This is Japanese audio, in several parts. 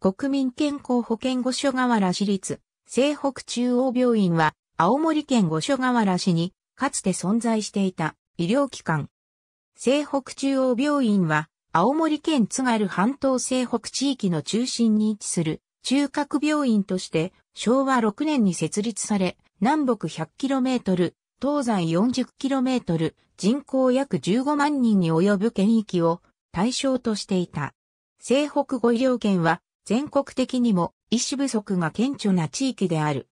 国民健康保険五所川原市立、西北中央病院は、青森県五所川原市に、かつて存在していた医療機関。西北中央病院は、青森県津軽半島西北地域の中心に位置する中核病院として昭和6年に設立され、南北 100km、東西 40km、人口約15万人に及ぶ県域を対象としていた。西北五医療圏は全国的にも医師不足が顕著な地域である。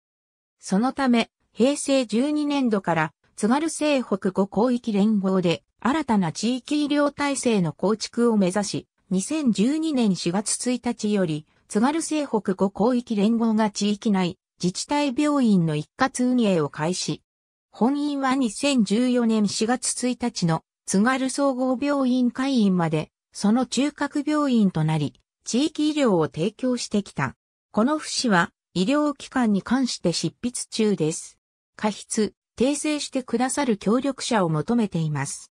そのため、平成12年度から、津軽西北五広域連合で、新たな地域医療体制の構築を目指し、2012年4月1日より、津軽西北五広域連合が地域内、自治体病院の一括運営を開始。本院は2014年4月1日の津軽総合病院会員まで、その中核病院となり、地域医療を提供してきた。この不死は医療機関に関して執筆中です。過失、訂正してくださる協力者を求めています。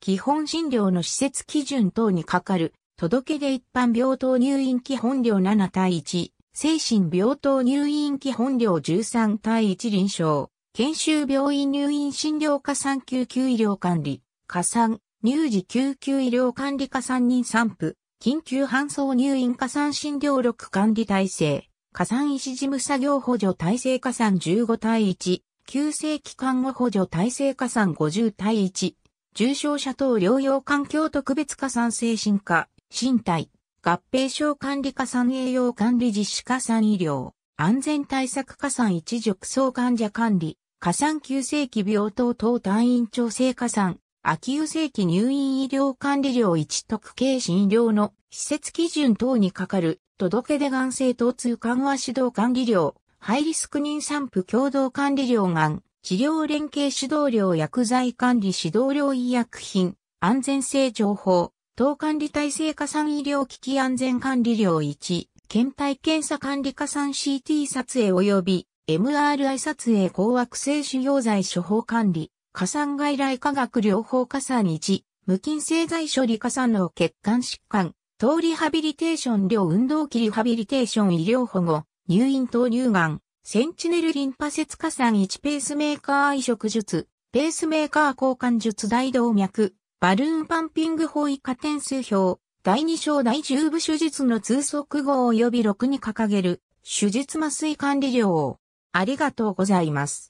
基本診療の施設基準等にかかる届け出一般病棟入院基本料7対1、精神病棟入院基本料13対1臨床、研修病院入院診療加算救急医療管理、加算、乳児救急医療管理課3人散布、緊急搬送入院加算診療力管理体制、加算医師事務作業補助体制加算15対1、急性期看護補助体制加算50対1、重症者等療養環境特別加算精神科、身体、合併症管理加算栄養管理実施加算医療、安全対策加算一熟送患者管理、加算急性期病棟等単院調整加算、秋湯正規入院医療管理料一特計診療の施設基準等に係る届け出癌性疼痛緩和指導管理料、ハイリスク妊産婦共同管理料癌、治療連携指導料薬剤管理指導料医薬品、安全性情報、等管理体制加算医療機器安全管理料1、検体検査管理加算 CT 撮影及び MRI 撮影高惑性腫瘍剤処方管理、加算外来化学療法加算1、無菌製剤処理加算の血管疾患、等リハビリテーション量運動器リハビリテーション医療保護、入院等乳がん、センチネルリンパ節加算1ペースメーカー移植術、ペースメーカー交換術大動脈、バルーンパンピング方位加点数表、第2章第10部手術の通則号及び6に掲げる、手術麻酔管理量。を、ありがとうございます。